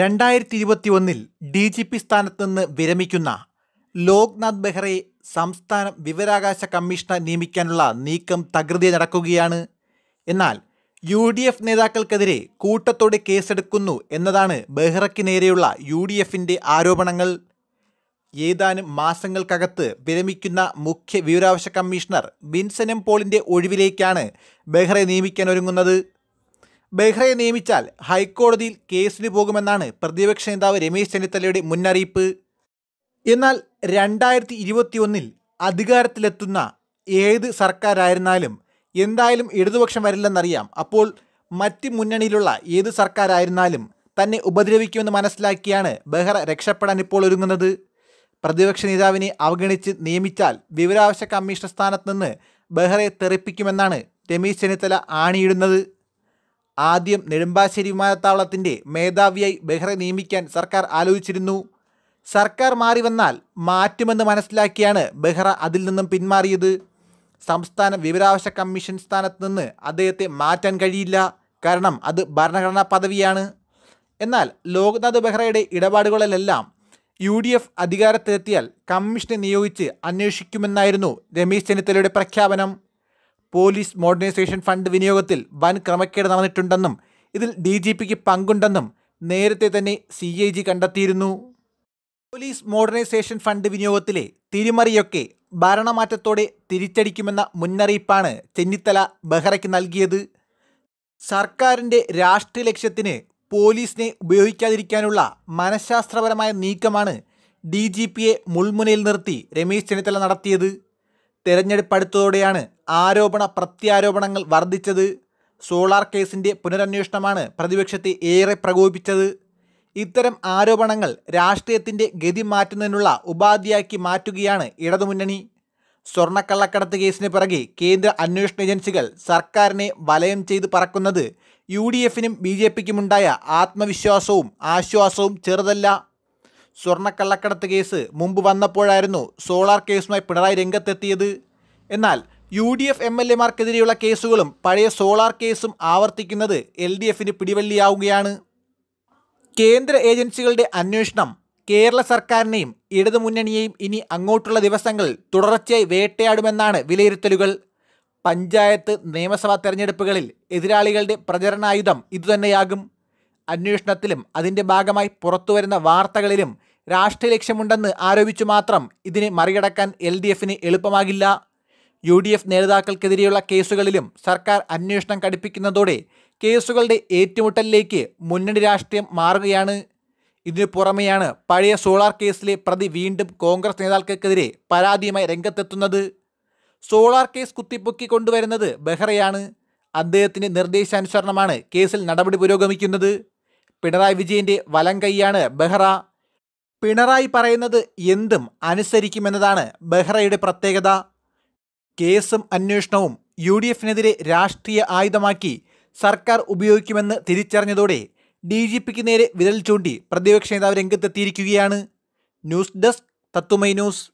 രണ്ടായിരത്തി ഇരുപത്തി ഒന്നിൽ ഡി ജി പി സ്ഥാനത്ത് നിന്ന് വിരമിക്കുന്ന ലോക്നാഥ് ബെഹ്റയെ സംസ്ഥാന വിവരാകാശ കമ്മീഷണർ നിയമിക്കാനുള്ള നീക്കം തകൃതി നടക്കുകയാണ് എന്നാൽ യു ഡി എഫ് നേതാക്കൾക്കെതിരെ കൂട്ടത്തോടെ കേസെടുക്കുന്നു എന്നതാണ് ബെഹ്റയ്ക്ക് നേരെയുള്ള യു ഡി എഫിൻ്റെ ആരോപണങ്ങൾ ഏതാനും മാസങ്ങൾക്കകത്ത് വിരമിക്കുന്ന മുഖ്യ വിവരാവകാശ കമ്മീഷണർ എം പോളിൻ്റെ ഒഴിവിലേക്കാണ് ബെഹ്റയെ നിയമിക്കാൻ ഒരുങ്ങുന്നത് ബെഹ്റയെ നിയമിച്ചാൽ ഹൈക്കോടതിയിൽ കേസിന് പോകുമെന്നാണ് പ്രതിപക്ഷ നേതാവ് രമേശ് ചെന്നിത്തലയുടെ മുന്നറിയിപ്പ് എന്നാൽ രണ്ടായിരത്തി ഇരുപത്തിയൊന്നിൽ അധികാരത്തിലെത്തുന്ന ഏത് സർക്കാരായിരുന്നാലും എന്തായാലും ഇടതുപക്ഷം വരില്ലെന്നറിയാം അപ്പോൾ മറ്റ് മുന്നണിയിലുള്ള ഏത് സർക്കാരായിരുന്നാലും തന്നെ ഉപദ്രവിക്കുമെന്ന് മനസ്സിലാക്കിയാണ് ബെഹ്റ രക്ഷപ്പെടാൻ ഇപ്പോൾ ഒരുങ്ങുന്നത് പ്രതിപക്ഷ നേതാവിനെ അവഗണിച്ച് നിയമിച്ചാൽ വിവരാവശ്യ കമ്മീഷൻ സ്ഥാനത്ത് നിന്ന് ബെഹ്റയെ തെറിപ്പിക്കുമെന്നാണ് രമേശ് ചെന്നിത്തല ആണിയിടുന്നത് ആദ്യം നെടുമ്പാശ്ശേരി വിമാനത്താവളത്തിൻ്റെ മേധാവിയായി ബെഹ്റെ നിയമിക്കാൻ സർക്കാർ ആലോചിച്ചിരുന്നു സർക്കാർ മാറി വന്നാൽ മാറ്റുമെന്ന് മനസ്സിലാക്കിയാണ് ബെഹ്റ അതിൽ നിന്നും പിന്മാറിയത് സംസ്ഥാന വിവരാവകാശ കമ്മീഷൻ സ്ഥാനത്ത് നിന്ന് അദ്ദേഹത്തെ മാറ്റാൻ കഴിയില്ല കാരണം അത് ഭരണഘടനാ പദവിയാണ് എന്നാൽ ലോക്നാഥ് ബെഹ്റയുടെ ഇടപാടുകളിലെല്ലാം യു ഡി എഫ് അധികാരത്തിലെത്തിയാൽ കമ്മീഷനെ നിയോഗിച്ച് അന്വേഷിക്കുമെന്നായിരുന്നു രമേശ് ചെന്നിത്തലയുടെ പ്രഖ്യാപനം പോലീസ് മോഡേണൈസേഷൻ ഫണ്ട് വിനിയോഗത്തിൽ വൻ ക്രമക്കേട് നടന്നിട്ടുണ്ടെന്നും ഇതിൽ ഡി ജി പിക്ക് പങ്കുണ്ടെന്നും നേരത്തെ തന്നെ സി ഐ ജി കണ്ടെത്തിയിരുന്നു പോലീസ് മോഡേണൈസേഷൻ ഫണ്ട് വിനിയോഗത്തിലെ തിരിമറിയൊക്കെ ഭരണമാറ്റത്തോടെ തിരിച്ചടിക്കുമെന്ന മുന്നറിയിപ്പാണ് ചെന്നിത്തല ബെഹ്റയ്ക്ക് നൽകിയത് സർക്കാരിൻ്റെ രാഷ്ട്രീയ ലക്ഷ്യത്തിന് പോലീസിനെ ഉപയോഗിക്കാതിരിക്കാനുള്ള മനഃശാസ്ത്രപരമായ നീക്കമാണ് ഡി ജി പിയെ മുൾമുനയിൽ നിർത്തി രമേശ് ചെന്നിത്തല നടത്തിയത് തെരഞ്ഞെടുപ്പടുത്തതോടെയാണ് ആരോപണ പ്രത്യാരോപണങ്ങൾ വർദ്ധിച്ചത് സോളാർ കേസിൻ്റെ പുനരന്വേഷണമാണ് പ്രതിപക്ഷത്തെ ഏറെ പ്രകോപിപ്പിച്ചത് ഇത്തരം ആരോപണങ്ങൾ രാഷ്ട്രീയത്തിൻ്റെ ഗതി മാറ്റുന്നതിനുള്ള ഉപാധിയാക്കി മാറ്റുകയാണ് ഇടതുമുന്നണി സ്വർണ്ണക്കള്ളക്കടത്ത് കേസിന് പിറകെ കേന്ദ്ര അന്വേഷണ ഏജൻസികൾ സർക്കാരിനെ വലയം ചെയ്ത് പറക്കുന്നത് യു ഡി എഫിനും ബി ജെ പിക്കുമുണ്ടായ ആത്മവിശ്വാസവും ആശ്വാസവും ചെറുതല്ല സ്വർണ്ണക്കള്ളക്കടത്ത് കേസ് മുമ്പ് വന്നപ്പോഴായിരുന്നു സോളാർ കേസുമായി പിണറായി രംഗത്തെത്തിയത് എന്നാൽ U D F M L എമാർക്കെതിരെയുള്ള കേസുകളും പഴയ സോളാർ കേസും ആവർത്തിക്കുന്നത് എൽ ഡി എഫിന് പിടിവള്ളിയാവുകയാണ് കേന്ദ്ര ഏജൻസികളുടെ അന്വേഷണം കേരള സർക്കാരിനെയും ഇടതുമുന്നണിയെയും ഇനി അങ്ങോട്ടുള്ള ദിവസങ്ങളിൽ തുടർച്ചയായി വേട്ടയാടുമെന്നാണ് വിലയിരുത്തലുകൾ പഞ്ചായത്ത് നിയമസഭാ തെരഞ്ഞെടുപ്പുകളിൽ എതിരാളികളുടെ പ്രചരണായുധം ഇതുതന്നെയാകും അന്വേഷണത്തിലും അതിൻ്റെ ഭാഗമായി പുറത്തുവരുന്ന വാർത്തകളിലും രാഷ്ട്രീയ ലക്ഷ്യമുണ്ടെന്ന് ആരോപിച്ചു മാത്രം ഇതിനെ മറികടക്കാൻ എൽ ഡി എഫിന് എളുപ്പമാകില്ല യു ഡി എഫ് നേതാക്കൾക്കെതിരെയുള്ള കേസുകളിലും സർക്കാർ അന്വേഷണം കടുപ്പിക്കുന്നതോടെ കേസുകളുടെ ഏറ്റുമുട്ടലിലേക്ക് മുന്നണി രാഷ്ട്രീയം മാറുകയാണ് ഇതിനു പുറമെയാണ് പഴയ സോളാർ കേസിലെ പ്രതി വീണ്ടും കോൺഗ്രസ് നേതാക്കൾക്കെതിരെ പരാതിയുമായി രംഗത്തെത്തുന്നത് സോളാർ കേസ് കുത്തിപ്പൊക്കി കൊണ്ടുവരുന്നത് ബെഹ്റയാണ് അദ്ദേഹത്തിൻ്റെ നിർദ്ദേശാനുസരണമാണ് കേസിൽ നടപടി പുരോഗമിക്കുന്നത് പിണറായി വിജയന്റെ വലം കൈയാണ് ബെഹ്റ പിണറായി പറയുന്നത് എന്തും അനുസരിക്കുമെന്നതാണ് ബെഹ്റയുടെ പ്രത്യേകത കേസും അന്വേഷണവും യു ഡി എഫിനെതിരെ രാഷ്ട്രീയ ആയുധമാക്കി സർക്കാർ ഉപയോഗിക്കുമെന്ന് തിരിച്ചറിഞ്ഞതോടെ ഡി ജി പിക്ക് നേരെ വിരൽ ചൂണ്ടി പ്രതിപക്ഷ നേതാവ് രംഗത്തെത്തിയിരിക്കുകയാണ് ന്യൂസ് ഡെസ്ക് തത്തുമൈ ന്യൂസ്